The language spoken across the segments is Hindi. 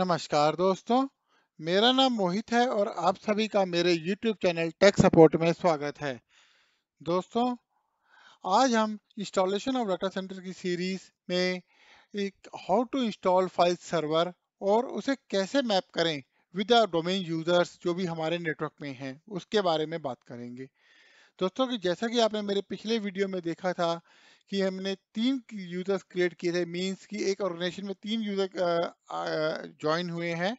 नमस्कार दोस्तों मेरा नाम मोहित है और आप सभी का मेरे YouTube चैनल टेक सपोर्ट में स्वागत है दोस्तों आज हम इंस्टॉलेशन ऑफ डाटा सेंटर की सीरीज में एक how to install file server और उसे कैसे मैप करें विद डोमेन यूजर्स जो भी हमारे नेटवर्क में हैं उसके बारे में बात करेंगे दोस्तों कि जैसा कि आपने मेरे पिछले वीडियो में देखा था कि हमने तीन यूजर्स क्रिएट किए थे मींस कि एक ऑर्गेनाइजेशन में तीन यूजर ज्वाइन हुए हैं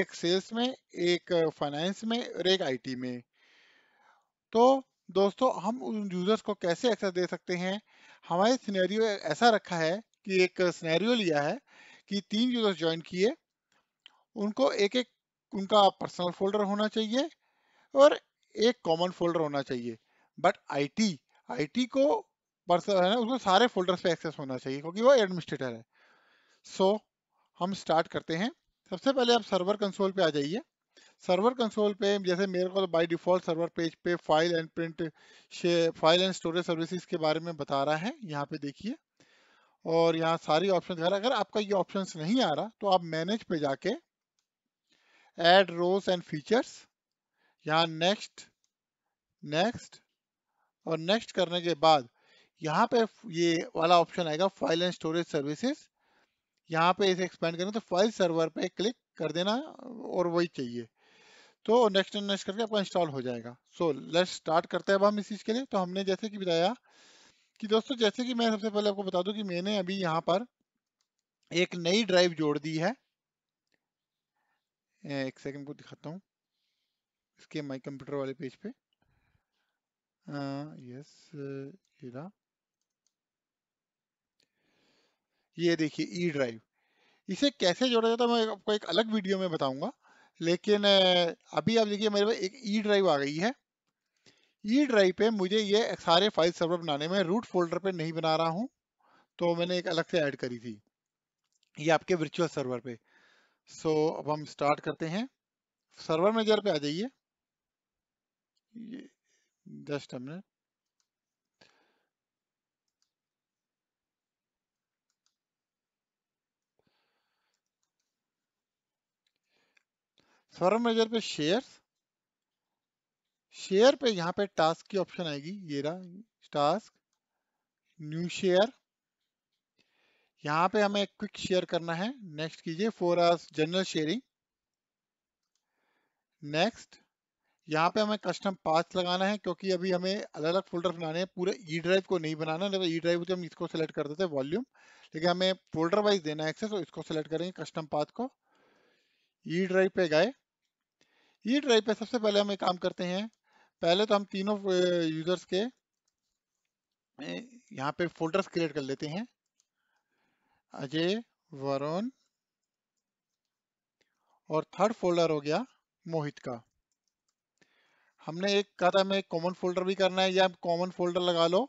एक सेल्स में एक फाइनेंस में और एक आईटी में तो दोस्तों हम उन यूजर्स को कैसे एक्सेस दे सकते हैं हमारे सिनेरियो ऐसा रखा है कि एक सिनेरियो लिया है कि तीन यूजर्स ज्वाइन किए उनको एक एक उनका पर्सनल फोल्डर होना चाहिए और एक कॉमन फोल्डर होना चाहिए बट आईटी आईटी को पर्सन है ना उसको सारे फोल्डर्स पे एक्सेस होना चाहिए क्योंकि वो एडमिनिस्ट्रेटर है सो so, हम स्टार्ट करते हैं सबसे पहले आप सर्वर कंसोल पे आ जाइए सर्वर कंसोल पे जैसे मेरे को बाय डिफॉल्ट सर्वर पेज पे file and print file and storage services के बारे में बता रहा है यहाँ पे देखिए और यहाँ सारी ऑप्शन दिखा रहा है अगर आपका ये ऑप्शन नहीं आ रहा तो आप मैनेज पे जाके एड रोज एंड फीचर्स यहाँ नेक्स्ट नेक्स्ट और नेक्स्ट करने के बाद यहाँ पे ये वाला ऑप्शन आएगा फाइल एंड स्टोरेज सर्विसेज यहाँ पे इसे एक्सपेंड करें तो फाइल सर्वर पे क्लिक कर देना और वही चाहिए तो नेक्स्ट नेक्स्ट करके आपका इंस्टॉल हो जाएगा सो लेट्स स्टार्ट करते हैं अब हम इस चीज़ के लिए तो हमने जैसे कि बताया कि दोस्तों जैसे कि मैं सबसे पहले आपको बता दूँ कि मैंने अभी यहाँ पर एक नई ड्राइव जोड़ दी है एक सेकेंड को दिखाता हूँ इसके माई कंप्यूटर वाले पेज पे यस yes, uh, ये देखिए ई ड्राइव इसे कैसे जोड़ा जाता है मैं आपको एक अलग वीडियो में बताऊंगा लेकिन अभी आप देखिए मेरे पास एक ई ड्राइव आ गई है ई ड्राइव पे मुझे ये सारे फाइल सर्वर बनाने में रूट फोल्डर पे नहीं बना रहा हूँ तो मैंने एक अलग से ऐड करी थी ये आपके वर्चुअल सर्वर पे सो so, अब हम स्टार्ट करते हैं सर्वर मेजर पे आ जाइए दस मिनट फॉरम मेजर पे शेयर शेयर पे यहाँ पे टास्क की ऑप्शन आएगी ये रहा टास्क न्यू शेयर यहाँ पे हमें क्विक शेयर करना है नेक्स्ट कीजिए four hours general sharing next यहाँ पे हमें कस्टम पाथ लगाना है क्योंकि अभी हमें अलग अलग फोल्डर बनाने हैं पूरे ई ड्राइव को नहीं बनाना नहीं ई ड्राइव होती हम इसको सेलेक्ट कर देते वॉल्यूम लेकिन हमें फोल्डर वाइज देना है एक्सेस तो इसको सेलेक्ट करेंगे कस्टम पाथ को ई ड्राइव पे गए ये ड्राइव पे सबसे पहले हम एक काम करते हैं पहले तो हम तीनों यूजर्स के यहाँ पे फोल्डर्स क्रिएट कर लेते हैं अजय वरुण और थर्ड फोल्डर हो गया मोहित का हमने एक कहा था हमें कॉमन फोल्डर भी करना है या कॉमन फोल्डर लगा लो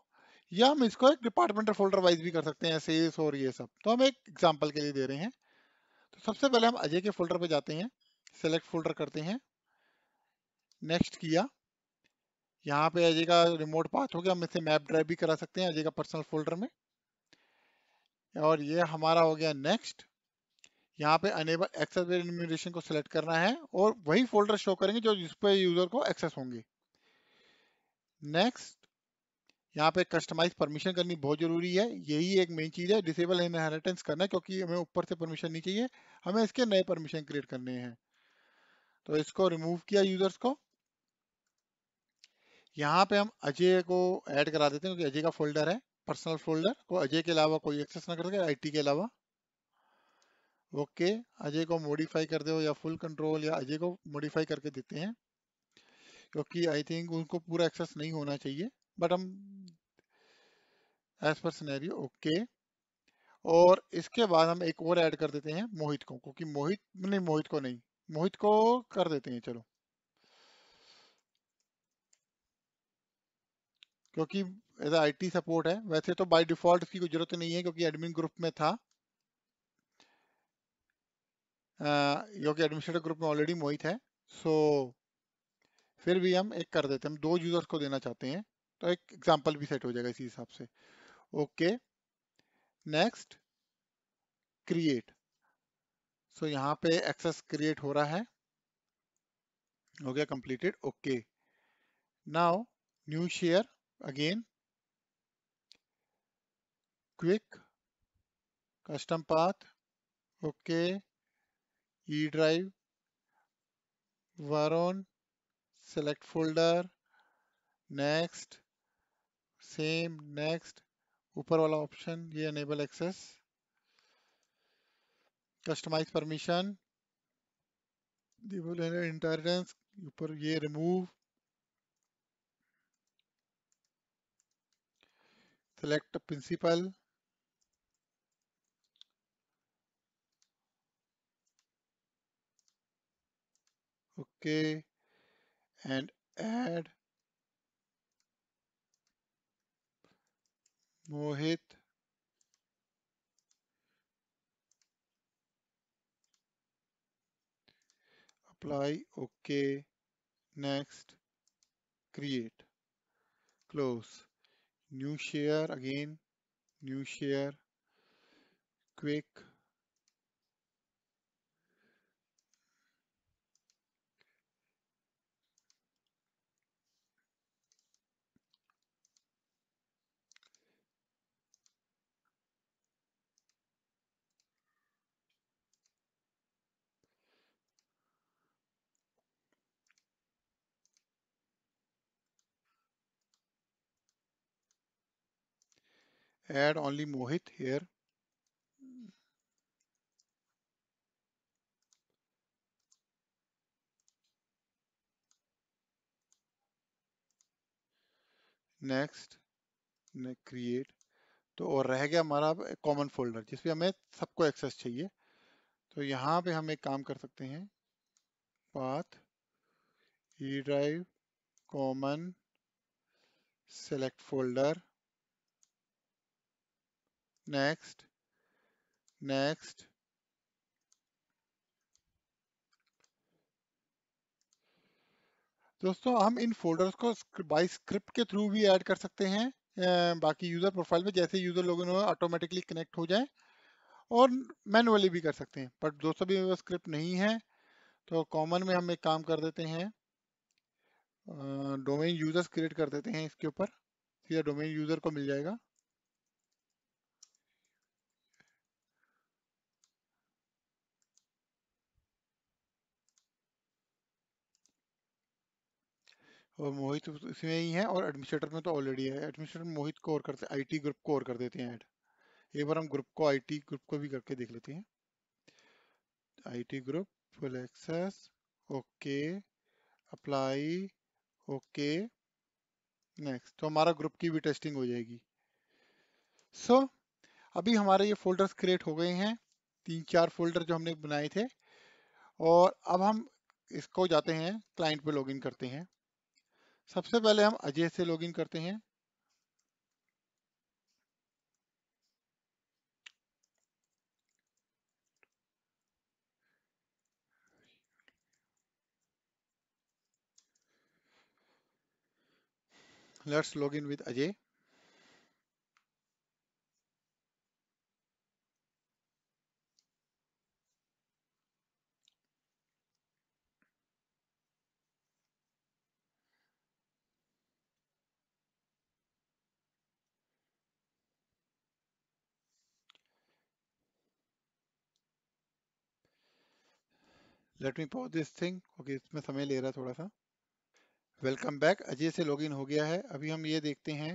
या हम इसको एक डिपार्टमेंटल फोल्डर वाइज भी कर सकते हैं सेल्स और ये सब तो हम एक एग्जाम्पल के लिए दे रहे हैं तो सबसे पहले हम अजय के फोल्डर पे जाते हैं सेलेक्ट फोल्डर करते हैं नेक्स्ट किया यहाँ पे अजय का रिमोट पाथ हो गया हम इसे मैप ड्राइव भी करा सकते हैं अजय का पर्सनल फोल्डर में और ये हमारा हो गया नेक्स्ट यहाँ पे अनेबल एक्सेस एक्सेसन को सिलेक्ट करना है और वही फोल्डर शो करेंगे जो जिस पे यूजर को एक्सेस होंगे नेक्स्ट यहाँ पे कस्टमाइज परमिशन करनी बहुत जरूरी है यही एक मेन चीज है डिसेबल इनहेरिटेंस करना क्योंकि हमें ऊपर से परमिशन नहीं चाहिए हमें इसके नए परमिशन क्रिएट करने हैं तो इसको रिमूव किया यूजर्स को यहाँ पे हम अजय को ऐड करा देते हैं क्योंकि अजय का फोल्डर है पर्सनल फोल्डर को अजय के अलावा कोई एक्सेस ना कर सके आईटी के अलावा ओके अजय को मॉडिफाई कर दो या फुल कंट्रोल या अजय को मॉडिफाई करके देते हैं क्योंकि आई थिंक उनको पूरा एक्सेस नहीं होना चाहिए बट हम एज पर सिनेरियो ओके और इसके बाद हम एक और ऐड कर देते हैं मोहित को क्योंकि मोहित नहीं मोहित को नहीं मोहित को कर देते हैं चलो क्योंकि एज आई टी सपोर्ट है वैसे तो बाय डिफॉल्ट इसकी कोई जरूरत नहीं है क्योंकि एडमिन ग्रुप में था क्योंकि एडमिनिस्ट्रेटर ग्रुप में ऑलरेडी मोहित है सो so, फिर भी हम एक कर देते हैं हम दो यूजर्स को देना चाहते हैं तो एक एग्जाम्पल भी सेट हो जाएगा इसी हिसाब से ओके नेक्स्ट क्रिएट सो यहाँ पे एक्सेस क्रिएट हो रहा है हो गया completed okay now new share again quick custom path okay e drive Varon select folder next same next same next ऊपर वाला ऑप्शन ये enable access customise permission intelligence upar ye remove select principal okay and add Mohit apply okay next create close new share again, new share, quick add only Mohit here. Next ने क्रिएट तो और रह गया हमारा कॉमन फोल्डर जिसपे हमें सबको एक्सेस चाहिए तो यहाँ पे हम एक काम कर सकते हैं path E drive common select folder next, next. दोस्तों हम इन फोल्डर्स को बाई स्क्रिप्ट के थ्रू भी ऐड कर सकते हैं बाकी यूजर प्रोफाइल में जैसे यूजर लोग ऑटोमेटिकली कनेक्ट हो जाए और मैनुअली भी कर सकते हैं बट दोस्तों भी स्क्रिप्ट नहीं है तो कॉमन में हम एक काम कर देते हैं डोमेन यूजर्स क्रिएट कर देते हैं इसके ऊपर सीधा डोमेन यूजर को मिल जाएगा और मोहित इसमें ही है और एडमिनिस्ट्रेटर में तो ऑलरेडी है एडमिनिस्ट्रेटर मोहित को और करते आईटी ग्रुप को और कर देते हैं ऐड एक बार हम ग्रुप को आईटी ग्रुप को भी करके देख लेते हैं IT group full access okay apply okay next तो हमारा ग्रुप की भी टेस्टिंग हो जाएगी सो so, अभी हमारे ये फोल्डर्स क्रिएट हो गए हैं तीन चार फोल्डर जो हमने बनाए थे और अब हम इसको जाते हैं क्लाइंट पे लॉगिन करते हैं सबसे पहले हम अजय से लॉगिन करते हैं let's log in with Ajay let me pause this thing okay इसमें समय ले रहा थोड़ा सा वेलकम बैक अजय से लॉगिन हो गया है अभी हम ये देखते हैं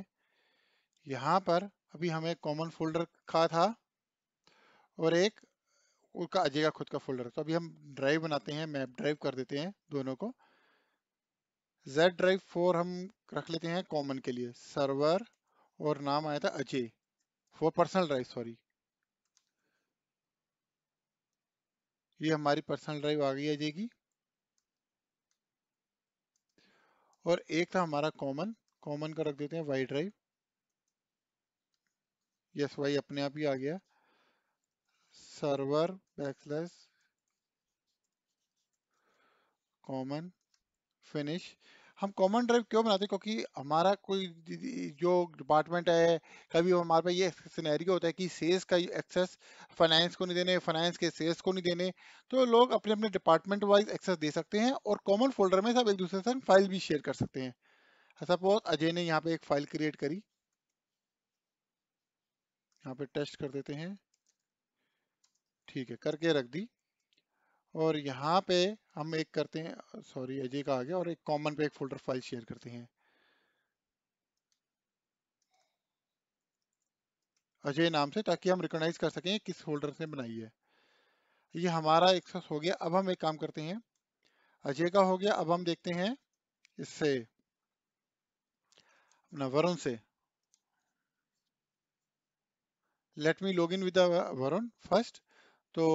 यहाँ पर अभी हमें कॉमन फोल्डर का था और एक उसका अजय का खुद का फोल्डर तो अभी हम ड्राइव बनाते हैं मैप ड्राइव कर देते हैं दोनों को Z ड्राइव फोर हम रख लेते हैं कॉमन के लिए सर्वर और नाम आया था Ajay for personal drive sorry ये हमारी पर्सनल ड्राइव आ गई आ जाएगी और एक था हमारा कॉमन कॉमन का रख देते हैं वाई ड्राइव यस वाई अपने आप ही आ गया सर्वर बैकस्लैश कॉमन फिनिश हम कॉमन ड्राइव क्यों बनाते हैं क्योंकि हमारा कोई जो डिपार्टमेंट है कभी हमारे पास ये सिनेरियो होता है कि सेल्स का एक्सेस फाइनेंस को नहीं देने फाइनेंस के सेल्स को नहीं देने तो लोग अपने अपने डिपार्टमेंट वाइज एक्सेस दे सकते हैं और कॉमन फोल्डर में सब एक दूसरे से फाइल भी शेयर कर सकते हैं सपोज अजय ने यहाँ पे एक फाइल क्रिएट करी यहाँ पे टेस्ट कर देते हैं ठीक है करके रख दी और यहाँ पे हम एक करते हैं सॉरी अजय का आ गया और एक कॉमन पे एक फोल्डर फाइल शेयर करते हैं अजय नाम से ताकि हम रिकॉग्नाइज कर सकें किस फोल्डर से बनाई है ये हमारा एक्सेस हो गया अब हम एक काम करते हैं अजय का हो गया अब हम देखते हैं इससे अपना वरुण से let me log in with Varun first तो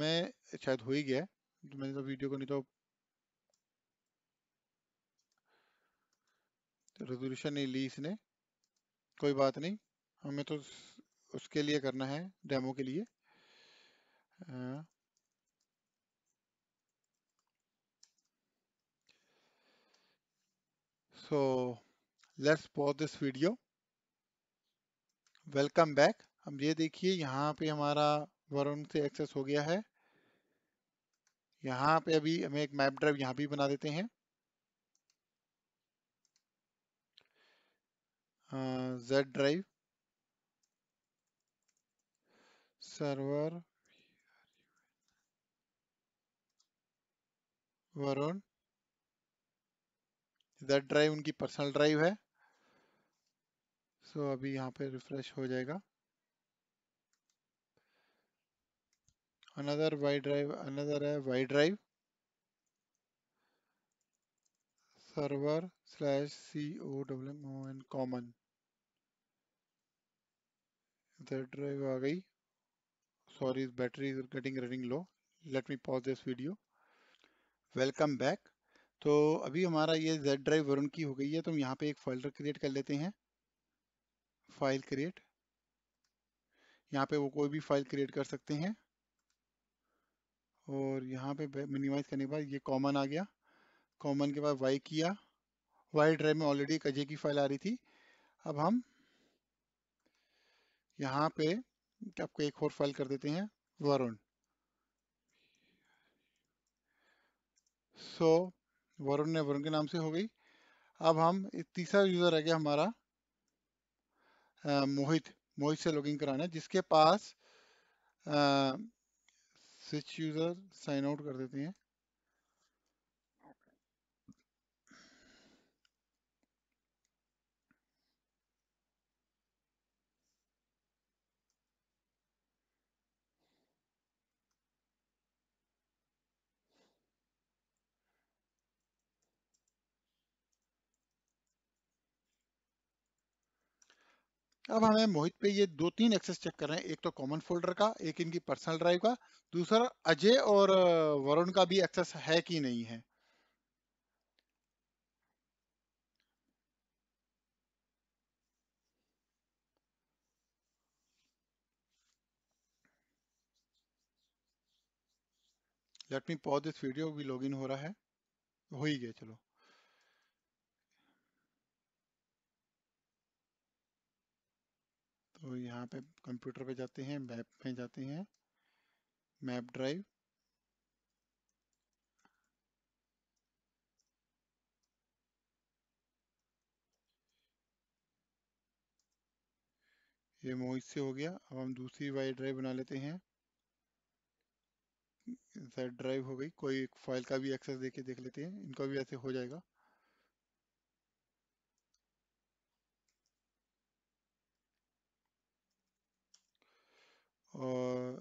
मैं शायद हो ही गया तो मैंने तो वीडियो को नहीं तो रेजोल्यूशन नहीं ली इसने कोई बात नहीं हमें तो उसके लिए करना है डेमो के लिए so let's pause this video welcome back back हम ये देखिए यहाँ पे हमारा वरुण से एक्सेस हो गया है यहाँ पे अभी हमें एक मैप ड्राइव यहाँ भी बना देते हैं Z drive server Varun Z drive उनकी पर्सनल ड्राइव है सो so, अभी यहाँ पे रिफ्रेश हो जाएगा another y drive another है y drive server slash c o w m o n common that drive आ गई sorry battery is getting running low let me pause this video welcome back तो अभी हमारा ये z ड्राइव वरुण की हो गई है तो हम यहाँ पे एक फोल्डर क्रिएट कर लेते हैं फाइल क्रिएट यहाँ पे वो कोई भी फाइल क्रिएट कर सकते हैं और यहाँ पे मिनिमाइज करने के बाद ये कॉमन आ गया कॉमन के बाद वाई किया वाई ड्राइव में ऑलरेडी कजे की फाइल आ रही थी अब हम यहाँ पे आपको एक और फाइल कर देते हैं वरुण सो so, वरुण ने वरुण के नाम से हो गई अब हम तीसरा यूजर आ गया हमारा मोहित मोहित से लॉगिन कराना है जिसके पास आ, स्विच यूज़र साइन आउट कर देते हैं अब हमें मोहित पे ये दो तीन एक्सेस चेक कर रहे हैं एक तो कॉमन फोल्डर का एक इनकी पर्सनल ड्राइव का दूसरा अजय और वरुण का भी एक्सेस है कि नहीं है let me pause this video भी लॉगिन हो रहा है हो ही गया चलो तो यहाँ पे कंप्यूटर पे जाते हैं मैप में जाते हैं मैप ड्राइव ये मोहित से हो गया अब हम दूसरी वाई ड्राइव बना लेते हैं ड्राइव हो गई कोई फाइल का भी एक्सेस देके देख लेते हैं इनका भी ऐसे हो जाएगा और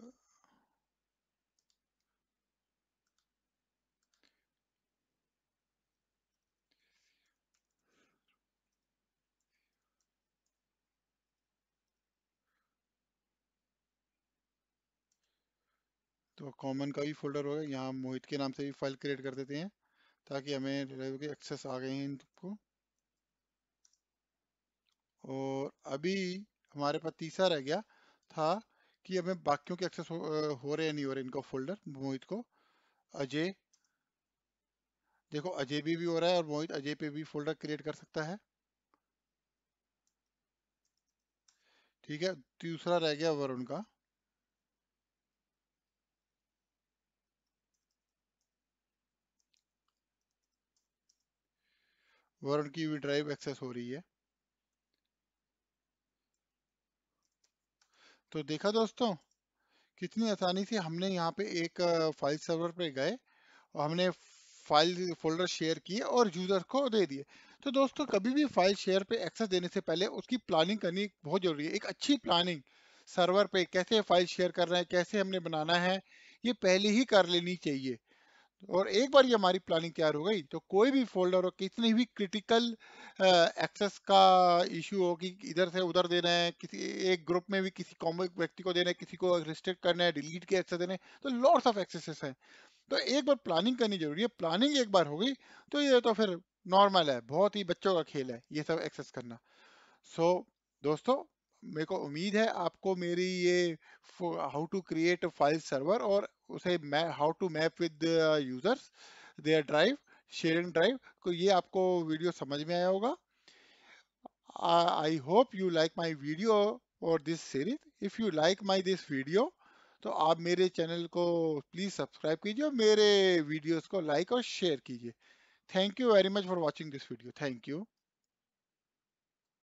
तो कॉमन का भी फोल्डर होगा यहाँ मोहित के नाम से भी फाइल क्रिएट कर देते हैं ताकि हमें ड्राइव के एक्सेस आ गए हैं इनको और अभी हमारे पास तीसरा रह गया था कि अब मैं बाकियों के एक्सेस हो, हो रहे हैं नहीं हो रहे इनका फोल्डर मोहित को अजय देखो अजय भी, भी हो रहा है और मोहित अजय पे भी फोल्डर क्रिएट कर सकता है ठीक है दूसरा रह गया वरुण का वरुण की भी ड्राइव एक्सेस हो रही है तो देखा दोस्तों कितनी आसानी से हमने यहाँ पे एक फाइल सर्वर पे गए और हमने फाइल फोल्डर शेयर किए और यूजर को दे दिए तो दोस्तों कभी भी फाइल शेयर पे एक्सेस देने से पहले उसकी प्लानिंग करनी बहुत जरूरी है एक अच्छी प्लानिंग सर्वर पे कैसे फाइल शेयर कर रहे हैं कैसे हमने बनाना है ये पहले ही कर लेनी चाहिए और एक बार ये हमारी प्लानिंग तैयार हो गई तो कोई भी फोल्डर हो कितनी भी क्रिटिकल एक्सेस का इशू हो कि इधर से उधर देना है किसी एक ग्रुप में भी किसी कॉमन व्यक्ति को देना है किसी को रिस्ट्रिक्ट करना है डिलीट के एक्सेस देने तो लॉट्स ऑफ एक्सेसेस हैं तो एक बार प्लानिंग करनी जरूरी है प्लानिंग एक बार हो गई तो ये तो फिर नॉर्मल है बहुत ही बच्चों का खेल है ये सब एक्सेस करना सो so, दोस्तों मेरे को उम्मीद है आपको मेरी ये how to create file server और उसे how to map with users their drive sharing drive को ये आपको वीडियो समझ में आया होगा I hope you like my video और this series if you like my this video तो आप मेरे चैनल को प्लीज़ सब्सक्राइब कीजिए और मेरे वीडियोस को लाइक और शेयर कीजिए thank you very much for watching this video thank you